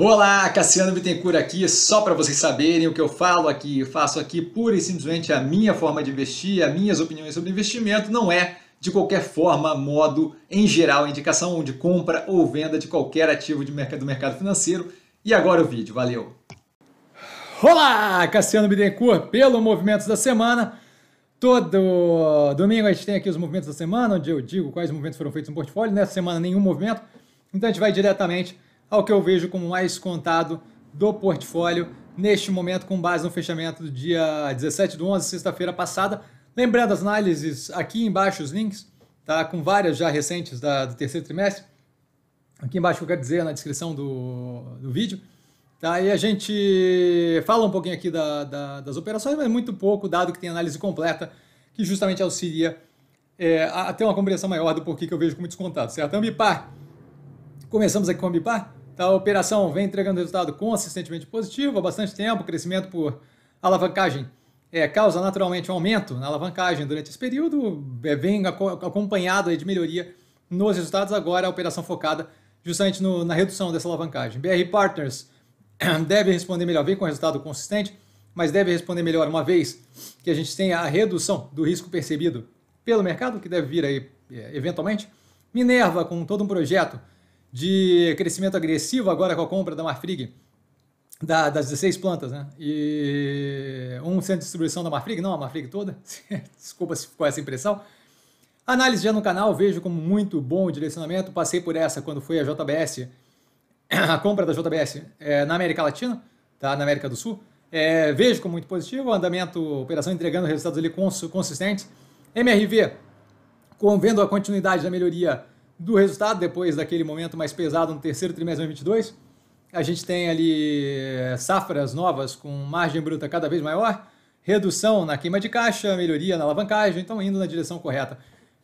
Olá, Cassiano Bittencourt aqui, só para vocês saberem o que eu falo aqui, eu faço aqui pura e simplesmente a minha forma de investir, as minhas opiniões sobre investimento, não é de qualquer forma, modo, em geral, indicação de compra ou venda de qualquer ativo de mercado, do mercado financeiro. E agora o vídeo, valeu! Olá, Cassiano Bittencourt, pelo Movimentos da Semana. Todo domingo a gente tem aqui os movimentos da semana, onde eu digo quais movimentos foram feitos no portfólio. Nessa semana, nenhum movimento. Então a gente vai diretamente ao que eu vejo como mais contado do portfólio neste momento, com base no fechamento do dia 17 do 11, sexta-feira passada. Lembrando as análises aqui embaixo, os links, tá? com várias já recentes da, do terceiro trimestre. Aqui embaixo eu quero dizer na descrição do, do vídeo. Tá, e a gente fala um pouquinho aqui da, da, das operações, mas muito pouco, dado que tem análise completa, que justamente auxilia é, a, ter uma compreensão maior do porquê que eu vejo como descontado, certo? Ambipar, começamos aqui com Ambipar. Tá, a operação vem entregando resultado consistentemente positivo há bastante tempo, crescimento por alavancagem é, causa naturalmente um aumento na alavancagem durante esse período, é, vem acompanhado de melhoria nos resultados. Agora, a operação focada justamente no, na redução dessa alavancagem. BR Partners deve responder melhor, vem com resultado consistente, mas deve responder melhor uma vez que a gente tenha a redução do risco percebido pelo mercado, que deve vir aí é, eventualmente. Minerva, com todo um projeto de crescimento agressivo agora com a compra da Marfrig, da, das 16 plantas, né? E um centro de distribuição da Marfrig, não a Marfrig toda, desculpa se ficou essa impressão. Análise já no canal, vejo como muito bom o direcionamento, passei por essa quando foi a JBS, a compra da JBS é, na América Latina, tá? na América do Sul. É, vejo como muito positivo, o andamento, operação entregando resultados ali consistentes. MRV, com vendo a continuidade da melhoria do resultado depois daquele momento mais pesado no terceiro trimestre de 2022. A gente tem ali eh, safras novas com margem bruta cada vez maior, redução na queima de caixa, melhoria na alavancagem, então indo na direção correta.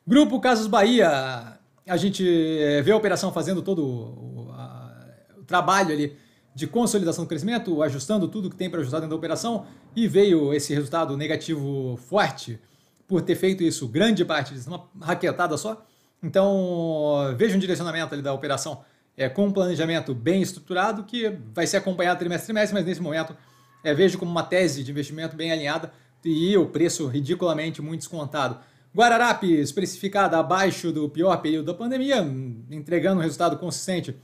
Grupo Casas Bahia, a gente eh, vê a operação fazendo todo o, a, o trabalho ali de consolidação do crescimento, ajustando tudo que tem para ajustar dentro da operação, e veio esse resultado negativo forte por ter feito isso grande parte, uma raquetada só. Então, veja um direcionamento ali da operação é, com um planejamento bem estruturado que vai ser acompanhado trimestre a trimestre, mas nesse momento é, vejo como uma tese de investimento bem alinhada e o preço ridiculamente muito descontado. Guararapes precificada abaixo do pior período da pandemia, entregando um resultado consistente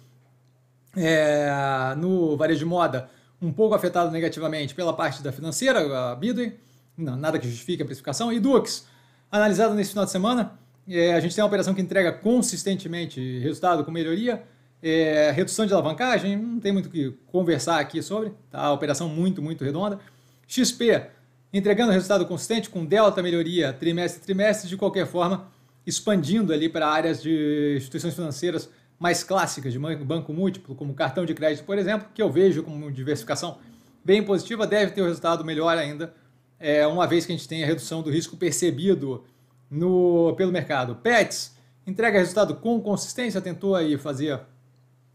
é, no varejo de moda, um pouco afetado negativamente pela parte da financeira, a Bidwin, nada que justifique a precificação, e Dux, analisado nesse final de semana, é, a gente tem uma operação que entrega consistentemente resultado com melhoria, é, redução de alavancagem, não tem muito o que conversar aqui sobre, tá? operação muito, muito redonda. XP, entregando resultado consistente com delta melhoria trimestre a trimestre, de qualquer forma, expandindo ali para áreas de instituições financeiras mais clássicas, de banco múltiplo, como cartão de crédito, por exemplo, que eu vejo como diversificação bem positiva, deve ter um resultado melhor ainda, é, uma vez que a gente tem a redução do risco percebido no, pelo mercado. Pets entrega resultado com consistência, tentou aí fazer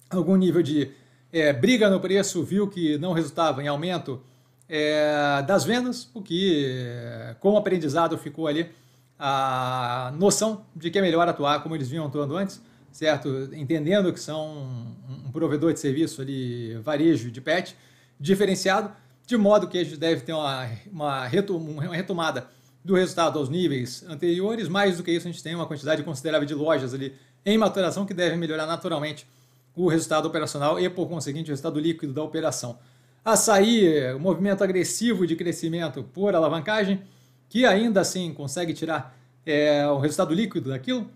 algum nível de é, briga no preço, viu que não resultava em aumento é, das vendas, o que, é, como aprendizado, ficou ali a noção de que é melhor atuar como eles vinham atuando antes, certo? Entendendo que são um provedor de serviço ali, varejo de pet, diferenciado, de modo que a gente deve ter uma, uma, uma retomada do resultado aos níveis anteriores. Mais do que isso, a gente tem uma quantidade considerável de lojas ali em maturação que devem melhorar naturalmente o resultado operacional e, por conseguinte, o resultado líquido da operação. Açaí, o movimento agressivo de crescimento por alavancagem, que ainda assim consegue tirar é, o resultado líquido daquilo,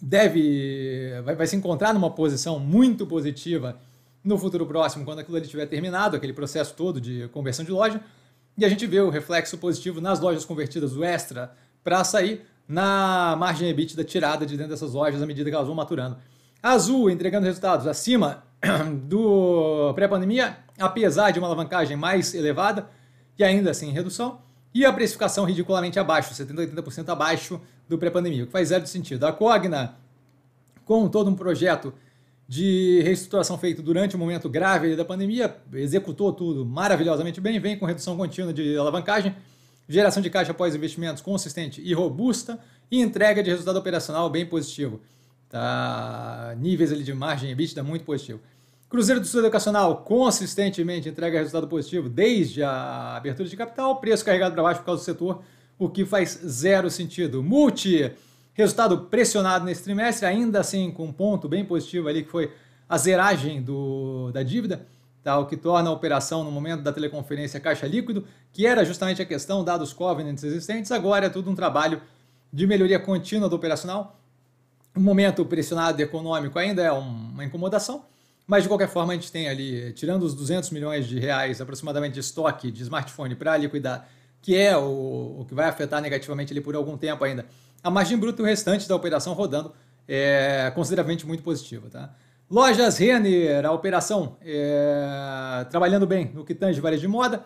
deve vai, vai, se encontrar numa posição muito positiva no futuro próximo, quando aquilo ali tiver terminado, aquele processo todo de conversão de loja. E a gente vê o reflexo positivo nas lojas convertidas o Extra para sair na margem EBITDA tirada de dentro dessas lojas à medida que elas vão maturando. Azul entregando resultados acima do pré-pandemia, apesar de uma alavancagem mais elevada e ainda assim em redução. E a precificação ridiculamente abaixo, 70% 80% abaixo do pré-pandemia, o que faz zero de sentido. A Cogna, com todo um projeto de reestruturação feito durante o momento grave da pandemia, executou tudo maravilhosamente bem, vem com redução contínua de alavancagem, geração de caixa após investimentos consistente e robusta e entrega de resultado operacional bem positivo. Tá, níveis ali de margem EBITDA muito positivo. Cruzeiro do Sul Educacional consistentemente entrega resultado positivo desde a abertura de capital, preço carregado para baixo por causa do setor, o que faz zero sentido. Multi Resultado pressionado nesse trimestre, ainda assim com um ponto bem positivo ali, que foi a zeragem do, da dívida, tá? o que torna a operação no momento da teleconferência caixa líquido, que era justamente a questão, dados covenants existentes, agora é tudo um trabalho de melhoria contínua do operacional. O momento pressionado econômico ainda é uma incomodação, mas de qualquer forma a gente tem ali, tirando os 200 milhões de reais aproximadamente de estoque de smartphone para liquidar, que é o, o que vai afetar negativamente ali por algum tempo ainda, a margem bruta e o restante da operação rodando é consideravelmente muito positiva. Tá? Lojas Renner, a operação é, trabalhando bem no que tange varejo de moda,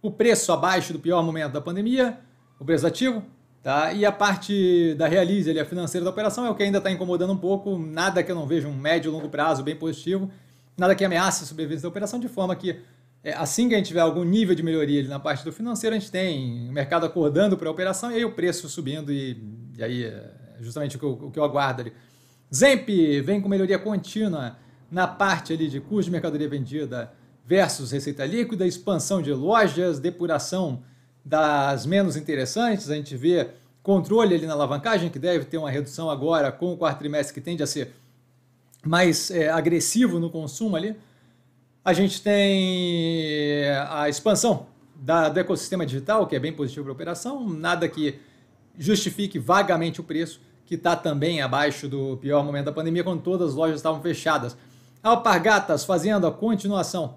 o preço abaixo do pior momento da pandemia, o preço ativo, tá? e a parte da realize, ali, a financeira da operação, é o que ainda está incomodando um pouco, nada que eu não veja um médio e longo prazo bem positivo, nada que ameace a sobrevivência da operação, de forma que é, assim que a gente tiver algum nível de melhoria na parte do financeiro, a gente tem o mercado acordando para a operação e aí o preço subindo e, e aí é justamente o que, eu, o que eu aguardo ali. Zemp vem com melhoria contínua na parte ali de custo de mercadoria vendida versus receita líquida, expansão de lojas, depuração das menos interessantes, a gente vê controle ali na alavancagem, que deve ter uma redução agora com o quarto trimestre que tende a ser mais é, agressivo no consumo ali. A gente tem eh, a expansão da, do ecossistema digital, que é bem positivo para a operação, nada que justifique vagamente o preço, que está também abaixo do pior momento da pandemia, quando todas as lojas estavam fechadas. Alpargatas fazendo a continuação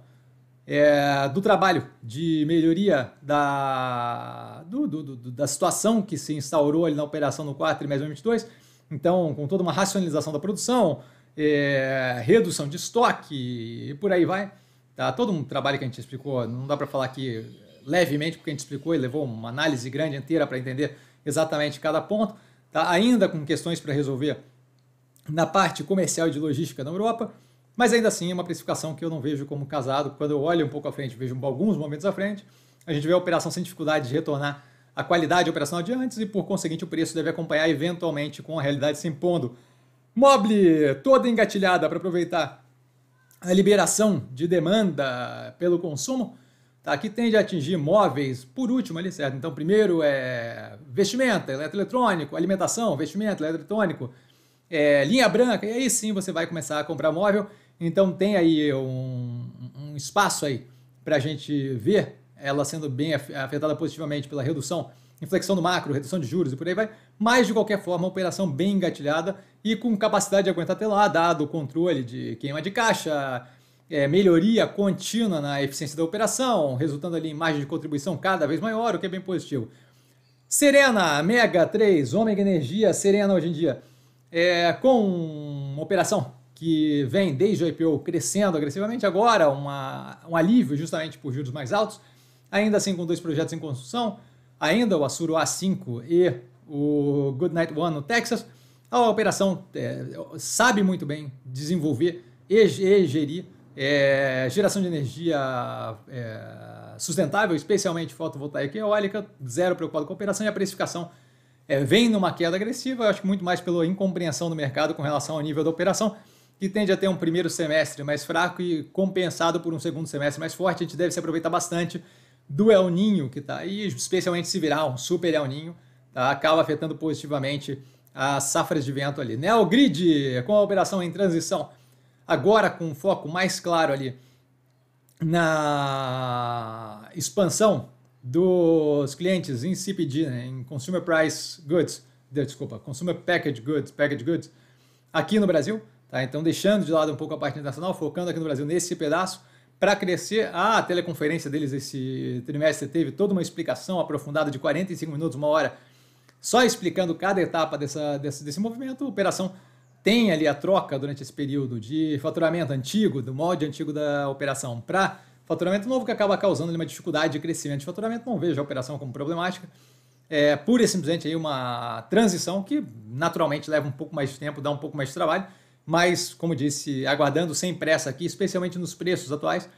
é, do trabalho de melhoria da, do, do, do, da situação que se instaurou ali na operação no quarto trimestre de 2022. Então, com toda uma racionalização da produção, é, redução de estoque e por aí vai. Tá? Todo um trabalho que a gente explicou, não dá para falar aqui levemente, porque a gente explicou e levou uma análise grande inteira para entender exatamente cada ponto. Tá? Ainda com questões para resolver na parte comercial e de logística da Europa, mas ainda assim é uma precificação que eu não vejo como casado. Quando eu olho um pouco à frente, vejo alguns momentos à frente, a gente vê a operação sem dificuldade de retornar a qualidade operacional de antes e, por conseguinte, o preço deve acompanhar eventualmente com a realidade se impondo Mobile toda engatilhada para aproveitar a liberação de demanda pelo consumo, tá? que tende a atingir móveis por último ali, certo? Então, primeiro é vestimenta, eletroeletrônico, alimentação, vestimenta, eletroeletrônico, é, linha branca, e aí sim você vai começar a comprar móvel. Então, tem aí um, um espaço aí para a gente ver ela sendo bem afetada positivamente pela redução inflexão do macro, redução de juros e por aí vai. Mas, de qualquer forma, operação bem engatilhada e com capacidade de aguentar até lá, dado o controle de queima de caixa, é, melhoria contínua na eficiência da operação, resultando ali em margem de contribuição cada vez maior, o que é bem positivo. Serena, Mega 3, Ômega Energia, Serena hoje em dia, é, com operação que vem desde o IPO crescendo agressivamente, agora uma, um alívio justamente por juros mais altos, ainda assim com dois projetos em construção, ainda o Asuro A5 e o Goodnight One no Texas, a operação é, sabe muito bem desenvolver e, e gerir é, geração de energia é, sustentável, especialmente fotovoltaica e eólica, zero preocupado com a operação e a precificação é, vem numa queda agressiva, acho que muito mais pela incompreensão do mercado com relação ao nível da operação, que tende a ter um primeiro semestre mais fraco e compensado por um segundo semestre mais forte. A gente deve se aproveitar bastante do El Ninho que está aí, especialmente se virar um super El Ninho, tá? acaba afetando positivamente as safras de vento ali. Neogrid, né, com a operação em transição, agora com um foco mais claro ali na expansão dos clientes em CPG, né? em Consumer Price Goods, desculpa, Consumer Package Goods, Package Goods, aqui no Brasil, tá? Então deixando de lado um pouco a parte internacional, focando aqui no Brasil nesse pedaço, para crescer. A teleconferência deles esse trimestre teve toda uma explicação aprofundada de 45 minutos, uma hora, só explicando cada etapa dessa, desse, desse movimento. A operação tem ali a troca durante esse período de faturamento antigo, do molde antigo da operação, para faturamento novo, que acaba causando ali, uma dificuldade de crescimento de faturamento. Não vejo a operação como problemática. É pura e simplesmente aí uma transição que naturalmente leva um pouco mais de tempo, dá um pouco mais de trabalho mas, como disse, aguardando sem pressa aqui, especialmente nos preços atuais,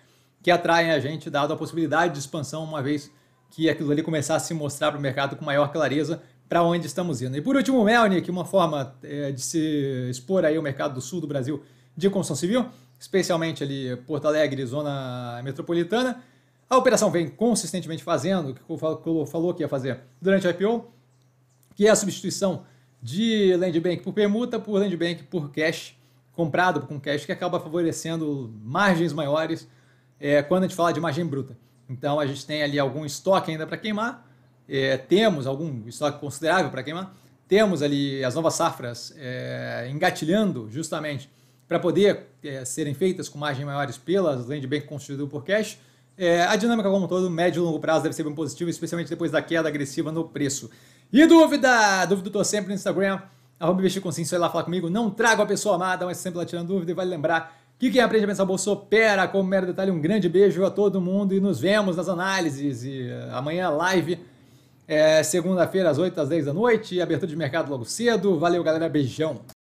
que atraem a gente, dado a possibilidade de expansão, uma vez que aquilo ali começar a se mostrar para o mercado com maior clareza para onde estamos indo. E por último, Melnik, uma forma é, de se expor aí o mercado do sul do Brasil de construção civil, especialmente ali Porto Alegre, zona metropolitana. A operação vem consistentemente fazendo o que falou que ia fazer durante a IPO, que é a substituição de land bank por permuta, por land bank por cash, comprado com cash, que acaba favorecendo margens maiores é, quando a gente fala de margem bruta. Então a gente tem ali algum estoque ainda para queimar, é, temos algum estoque considerável para queimar, temos ali as novas safras é, engatilhando justamente para poder é, serem feitas com margens maiores pelas land bank construídas por cash. É, a dinâmica como um todo, médio e longo prazo, deve ser bem positiva, especialmente depois da queda agressiva no preço. E dúvida? Dúvida eu sempre no Instagram arroba investir com vai lá falar comigo. Não trago a pessoa amada, mas sempre lá tirando dúvida. E vale lembrar que quem aprende a pensar bolso opera. Como mero detalhe, um grande beijo a todo mundo e nos vemos nas análises. E eh, amanhã é live, é, segunda-feira, às 8 às 10 da noite. Abertura de mercado logo cedo. Valeu, galera. Beijão.